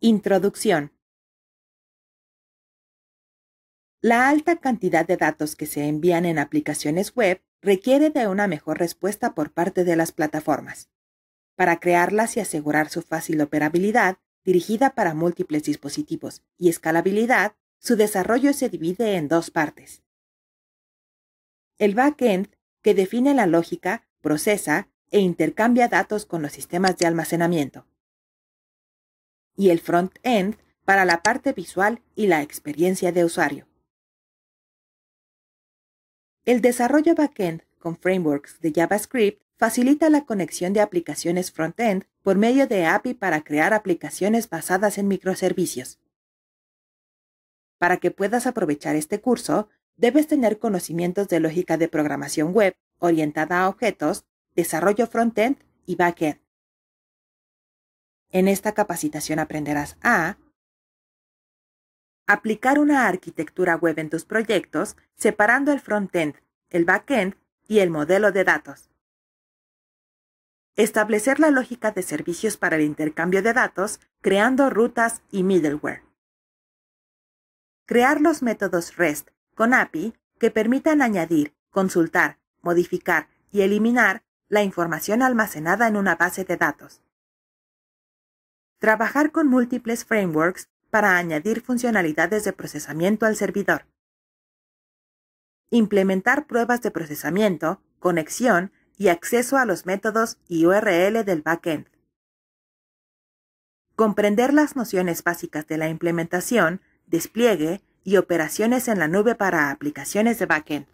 Introducción. La alta cantidad de datos que se envían en aplicaciones web requiere de una mejor respuesta por parte de las plataformas. Para crearlas y asegurar su fácil operabilidad, dirigida para múltiples dispositivos, y escalabilidad, su desarrollo se divide en dos partes. El backend, que define la lógica, procesa e intercambia datos con los sistemas de almacenamiento y el front-end para la parte visual y la experiencia de usuario. El desarrollo back-end con frameworks de JavaScript facilita la conexión de aplicaciones front-end por medio de API para crear aplicaciones basadas en microservicios. Para que puedas aprovechar este curso, debes tener conocimientos de lógica de programación web orientada a objetos, desarrollo front-end y back-end. En esta capacitación aprenderás a aplicar una arquitectura web en tus proyectos separando el frontend, el backend y el modelo de datos. Establecer la lógica de servicios para el intercambio de datos creando rutas y middleware. Crear los métodos REST con API que permitan añadir, consultar, modificar y eliminar la información almacenada en una base de datos. Trabajar con múltiples frameworks para añadir funcionalidades de procesamiento al servidor. Implementar pruebas de procesamiento, conexión y acceso a los métodos y URL del backend. Comprender las nociones básicas de la implementación, despliegue y operaciones en la nube para aplicaciones de backend.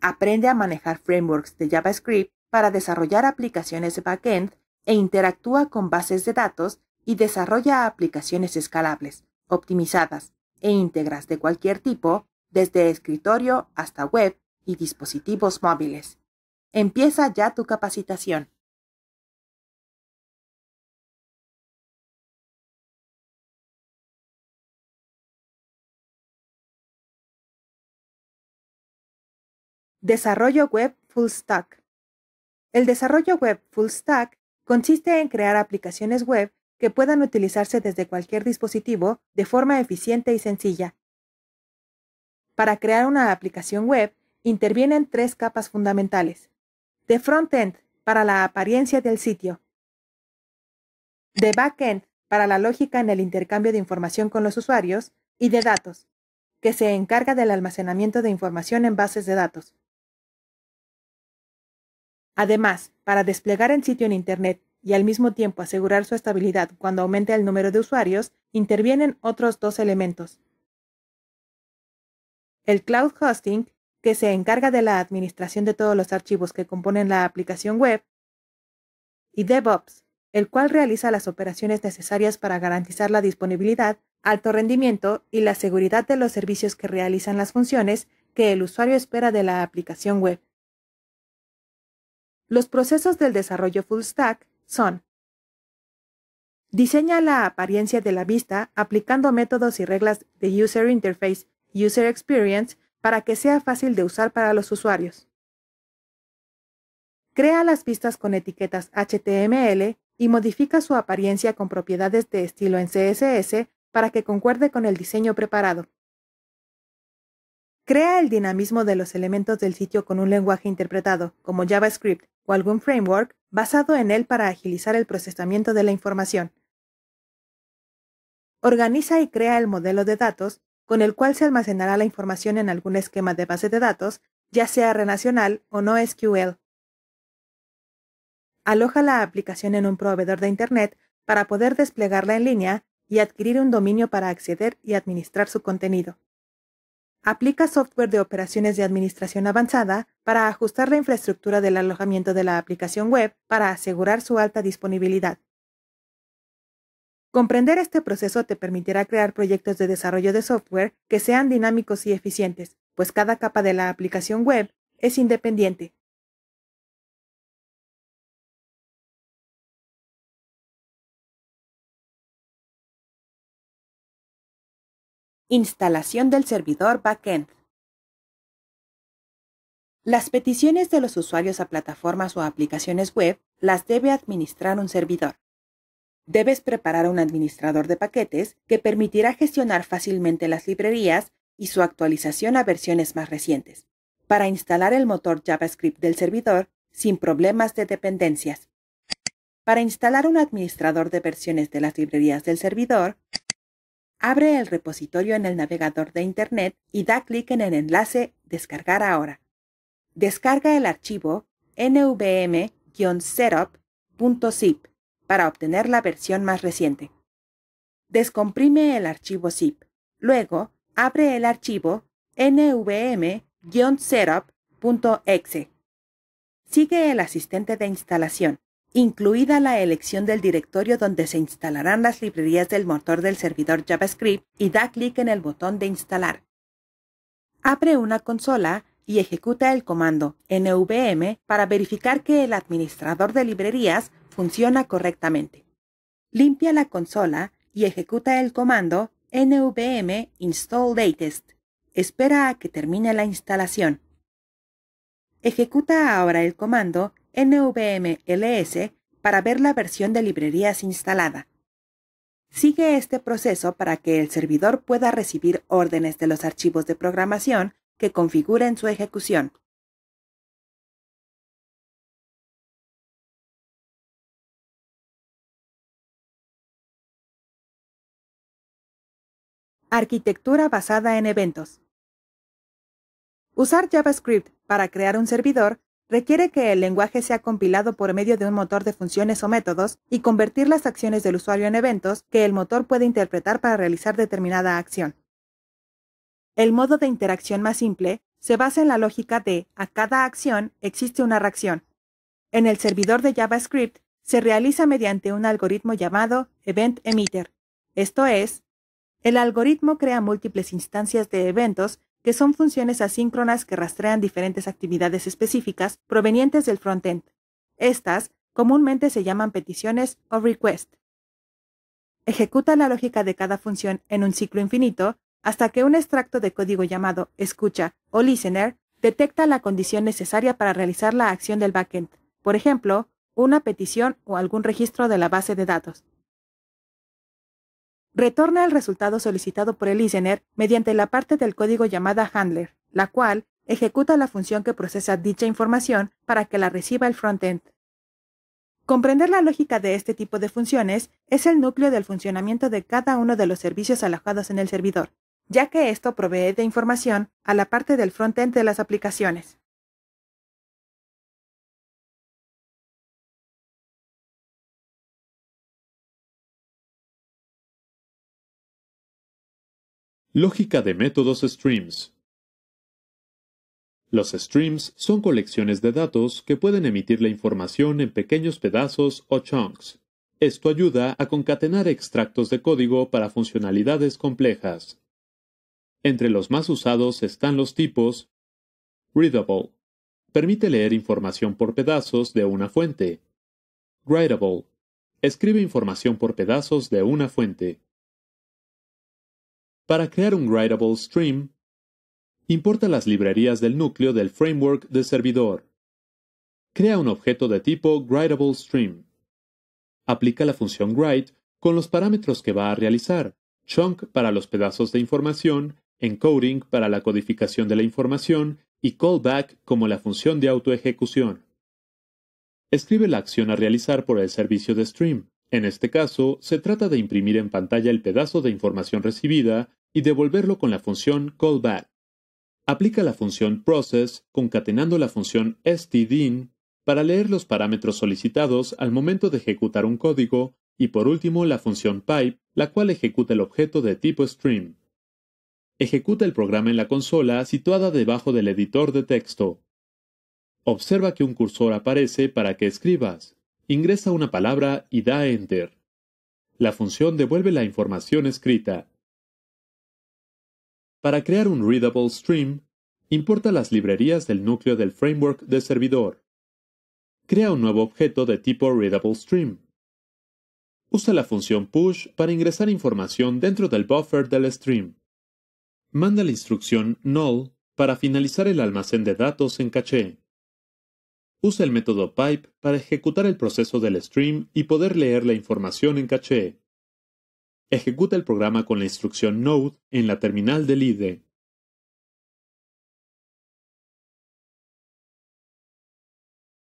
Aprende a manejar frameworks de JavaScript para desarrollar aplicaciones de backend e interactúa con bases de datos y desarrolla aplicaciones escalables, optimizadas e íntegras de cualquier tipo, desde escritorio hasta web y dispositivos móviles. Empieza ya tu capacitación. Desarrollo web full stack. El desarrollo web full stack consiste en crear aplicaciones web que puedan utilizarse desde cualquier dispositivo de forma eficiente y sencilla. Para crear una aplicación web, intervienen tres capas fundamentales. De front-end, para la apariencia del sitio. De back-end, para la lógica en el intercambio de información con los usuarios. Y de datos, que se encarga del almacenamiento de información en bases de datos. Además, para desplegar el sitio en Internet y al mismo tiempo asegurar su estabilidad cuando aumente el número de usuarios, intervienen otros dos elementos. El cloud hosting, que se encarga de la administración de todos los archivos que componen la aplicación web, y DevOps, el cual realiza las operaciones necesarias para garantizar la disponibilidad, alto rendimiento y la seguridad de los servicios que realizan las funciones que el usuario espera de la aplicación web. Los procesos del desarrollo full stack son Diseña la apariencia de la vista aplicando métodos y reglas de User Interface, User Experience, para que sea fácil de usar para los usuarios. Crea las vistas con etiquetas HTML y modifica su apariencia con propiedades de estilo en CSS para que concuerde con el diseño preparado. Crea el dinamismo de los elementos del sitio con un lenguaje interpretado, como JavaScript o algún framework, basado en él para agilizar el procesamiento de la información. Organiza y crea el modelo de datos, con el cual se almacenará la información en algún esquema de base de datos, ya sea renacional o no SQL. Aloja la aplicación en un proveedor de Internet para poder desplegarla en línea y adquirir un dominio para acceder y administrar su contenido aplica software de operaciones de administración avanzada para ajustar la infraestructura del alojamiento de la aplicación web para asegurar su alta disponibilidad. Comprender este proceso te permitirá crear proyectos de desarrollo de software que sean dinámicos y eficientes, pues cada capa de la aplicación web es independiente, Instalación del servidor backend. Las peticiones de los usuarios a plataformas o aplicaciones web las debe administrar un servidor. Debes preparar un administrador de paquetes que permitirá gestionar fácilmente las librerías y su actualización a versiones más recientes, para instalar el motor JavaScript del servidor sin problemas de dependencias. Para instalar un administrador de versiones de las librerías del servidor, Abre el repositorio en el navegador de Internet y da clic en el enlace Descargar ahora. Descarga el archivo nvm-setup.zip para obtener la versión más reciente. Descomprime el archivo zip. Luego, abre el archivo nvm-setup.exe. Sigue el asistente de instalación incluida la elección del directorio donde se instalarán las librerías del motor del servidor JavaScript y da clic en el botón de instalar. Abre una consola y ejecuta el comando nvm para verificar que el administrador de librerías funciona correctamente. Limpia la consola y ejecuta el comando nvm install latest. Espera a que termine la instalación. Ejecuta ahora el comando NVMLS para ver la versión de librerías instalada. Sigue este proceso para que el servidor pueda recibir órdenes de los archivos de programación que configuren su ejecución. Arquitectura basada en eventos. Usar JavaScript para crear un servidor requiere que el lenguaje sea compilado por medio de un motor de funciones o métodos y convertir las acciones del usuario en eventos que el motor puede interpretar para realizar determinada acción. El modo de interacción más simple se basa en la lógica de a cada acción existe una reacción. En el servidor de JavaScript se realiza mediante un algoritmo llamado Event Emitter. Esto es, el algoritmo crea múltiples instancias de eventos que son funciones asíncronas que rastrean diferentes actividades específicas provenientes del frontend. Estas comúnmente se llaman peticiones o request. Ejecuta la lógica de cada función en un ciclo infinito hasta que un extracto de código llamado escucha o listener detecta la condición necesaria para realizar la acción del backend, por ejemplo, una petición o algún registro de la base de datos retorna el resultado solicitado por el listener mediante la parte del código llamada handler, la cual ejecuta la función que procesa dicha información para que la reciba el frontend. Comprender la lógica de este tipo de funciones es el núcleo del funcionamiento de cada uno de los servicios alojados en el servidor, ya que esto provee de información a la parte del frontend de las aplicaciones. Lógica de métodos streams. Los streams son colecciones de datos que pueden emitir la información en pequeños pedazos o chunks. Esto ayuda a concatenar extractos de código para funcionalidades complejas. Entre los más usados están los tipos Readable. Permite leer información por pedazos de una fuente. Writable. Escribe información por pedazos de una fuente. Para crear un writable stream, importa las librerías del núcleo del framework de servidor. Crea un objeto de tipo writable stream. Aplica la función write con los parámetros que va a realizar, chunk para los pedazos de información, encoding para la codificación de la información y callback como la función de autoejecución. Escribe la acción a realizar por el servicio de stream. En este caso, se trata de imprimir en pantalla el pedazo de información recibida y devolverlo con la función callback. Aplica la función process concatenando la función stdin para leer los parámetros solicitados al momento de ejecutar un código y por último la función pipe, la cual ejecuta el objeto de tipo stream. Ejecuta el programa en la consola situada debajo del editor de texto. Observa que un cursor aparece para que escribas ingresa una palabra y da Enter. La función devuelve la información escrita. Para crear un readable stream, importa las librerías del núcleo del framework de servidor. Crea un nuevo objeto de tipo readable stream. Usa la función push para ingresar información dentro del buffer del stream. Manda la instrucción null para finalizar el almacén de datos en caché. Usa el método pipe para ejecutar el proceso del stream y poder leer la información en caché. Ejecuta el programa con la instrucción node en la terminal del IDE.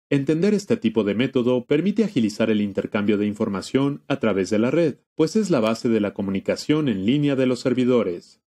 Entender este tipo de método permite agilizar el intercambio de información a través de la red, pues es la base de la comunicación en línea de los servidores.